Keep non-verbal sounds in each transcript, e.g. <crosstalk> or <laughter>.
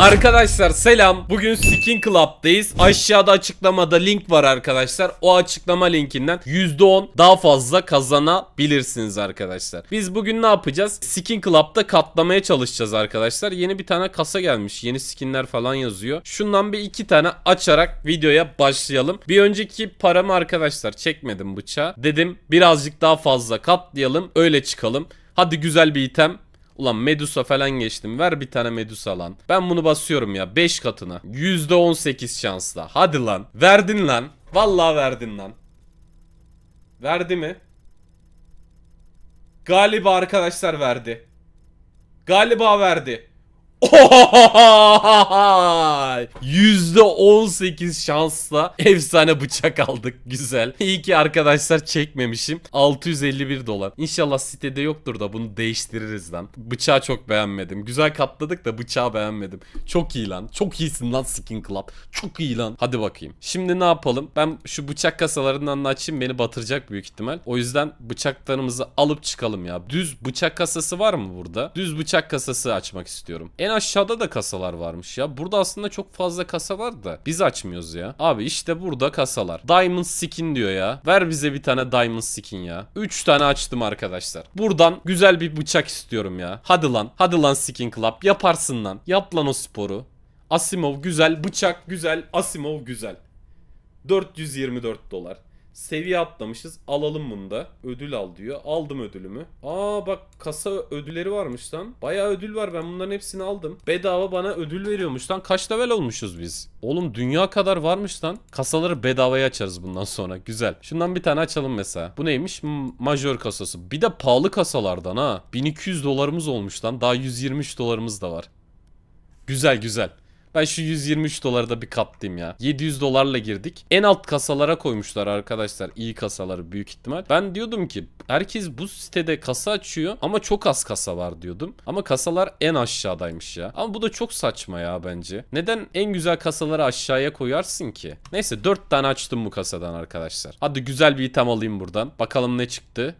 Arkadaşlar selam. Bugün Skin Club'dayız. Aşağıda açıklamada link var arkadaşlar. O açıklama linkinden %10 daha fazla kazanabilirsiniz arkadaşlar. Biz bugün ne yapacağız? Skin Club'da katlamaya çalışacağız arkadaşlar. Yeni bir tane kasa gelmiş. Yeni skinler falan yazıyor. Şundan bir iki tane açarak videoya başlayalım. Bir önceki paramı arkadaşlar çekmedim bıçağı. Dedim birazcık daha fazla katlayalım. Öyle çıkalım. Hadi güzel bir item Ulan Medusa falan geçtim. Ver bir tane Medusa lan. Ben bunu basıyorum ya 5 katına. %18 şansla. Hadi lan. Verdin lan. Vallahi verdin lan. Verdi mi? Galiba arkadaşlar verdi. Galiba verdi. %18 <laughs> şansla efsane bıçak aldık. Güzel. İyi ki arkadaşlar çekmemişim. 651 dolar. İnşallah sitede yoktur da bunu değiştiririz lan. Bıçağı çok beğenmedim. Güzel katladık da bıçağı beğenmedim. Çok iyi lan. Çok iyisin lan Skin Club. Çok iyi lan. Hadi bakayım. Şimdi ne yapalım? Ben şu bıçak kasalarından açayım. Beni batıracak büyük ihtimal. O yüzden bıçaklarımızı alıp çıkalım ya. Düz bıçak kasası var mı burada? Düz bıçak kasası açmak istiyorum. En en aşağıda da kasalar varmış ya. Burada aslında çok fazla kasa var da biz açmıyoruz ya. Abi işte burada kasalar. Diamond skin diyor ya. Ver bize bir tane diamond skin ya. 3 tane açtım arkadaşlar. Buradan güzel bir bıçak istiyorum ya. Hadi lan. Hadi lan skin club. Yaparsın lan. Yap lan o sporu. Asimov güzel. Bıçak güzel. Asimov güzel. 424 dolar. Seviye atlamışız. Alalım bunu da. Ödül al diyor. Aldım ödülümü. Aa bak kasa ödülleri varmış lan. Bayağı ödül var. Ben bunların hepsini aldım. Bedava bana ödül veriyormuş lan. Kaç level olmuşuz biz? Oğlum dünya kadar varmış lan. Kasaları bedavaya açarız bundan sonra. Güzel. Şundan bir tane açalım mesela. Bu neymiş? M majör kasası. Bir de pahalı kasalardan ha. 1200 dolarımız olmuş lan. Daha 123 dolarımız da var. Güzel güzel. Ben şu 123 dolara da bir katlayayım ya. 700 dolarla girdik. En alt kasalara koymuşlar arkadaşlar. iyi kasaları büyük ihtimal. Ben diyordum ki herkes bu sitede kasa açıyor ama çok az kasa var diyordum. Ama kasalar en aşağıdaymış ya. Ama bu da çok saçma ya bence. Neden en güzel kasaları aşağıya koyarsın ki? Neyse 4 tane açtım bu kasadan arkadaşlar. Hadi güzel bir item alayım buradan. Bakalım ne çıktı.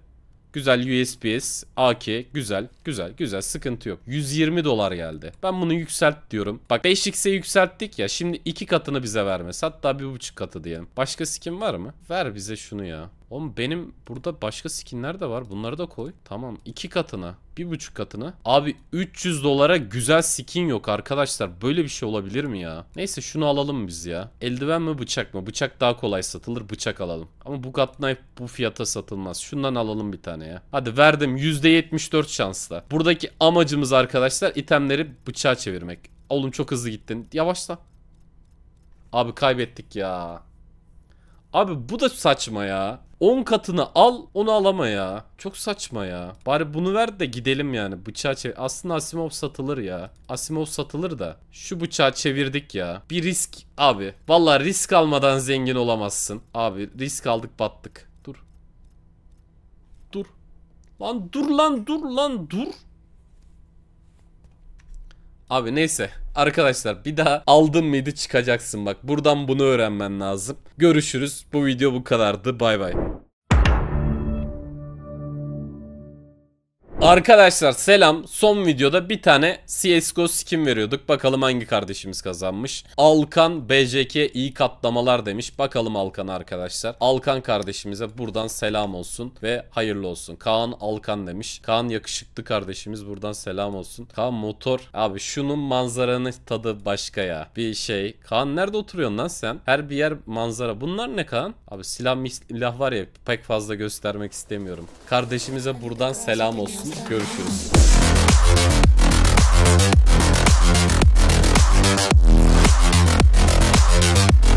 Güzel USPS, AK güzel güzel güzel sıkıntı yok. 120 dolar geldi. Ben bunu yükselt diyorum. Bak 5x'e yükselttik ya şimdi iki katını bize vermesi hatta bir buçuk katı diyelim. Başka skin var mı? Ver bize şunu ya. Oğlum benim burada başka skinler de var. Bunları da koy. Tamam. iki katına. Bir buçuk katına. Abi 300 dolara güzel skin yok arkadaşlar. Böyle bir şey olabilir mi ya? Neyse şunu alalım biz ya. Eldiven mi bıçak mı? Bıçak daha kolay satılır. Bıçak alalım. Ama bu gut bu fiyata satılmaz. Şundan alalım bir tane ya. Hadi verdim. %74 şansla. Buradaki amacımız arkadaşlar itemleri bıçağa çevirmek. Oğlum çok hızlı gittin. Yavaşla. Abi kaybettik ya. Abi bu da saçma ya. 10 katını al onu alama ya. Çok saçma ya. Bari bunu ver de gidelim yani. Bıçağı çevir. Aslında Asimov satılır ya. Asimov satılır da. Şu bıçağı çevirdik ya. Bir risk abi. Valla risk almadan zengin olamazsın. Abi risk aldık battık. Dur. Dur. Lan dur lan dur lan dur. Abi neyse. Arkadaşlar bir daha aldın mıydı çıkacaksın bak. Buradan bunu öğrenmen lazım. Görüşürüz. Bu video bu kadardı. Bay bay. Arkadaşlar selam. Son videoda bir tane CSGO skin veriyorduk. Bakalım hangi kardeşimiz kazanmış. Alkan BJK iyi katlamalar demiş. Bakalım Alkan arkadaşlar. Alkan kardeşimize buradan selam olsun ve hayırlı olsun. Kaan Alkan demiş. Kaan yakışıklı kardeşimiz buradan selam olsun. Kaan motor. Abi şunun manzaranın tadı başka ya. Bir şey. Kaan nerede oturuyorsun lan sen? Her bir yer manzara. Bunlar ne Kaan? Abi silah silah var ya pek fazla göstermek istemiyorum. Kardeşimize buradan selam olsun. Görüşürüz. Görüşürüz.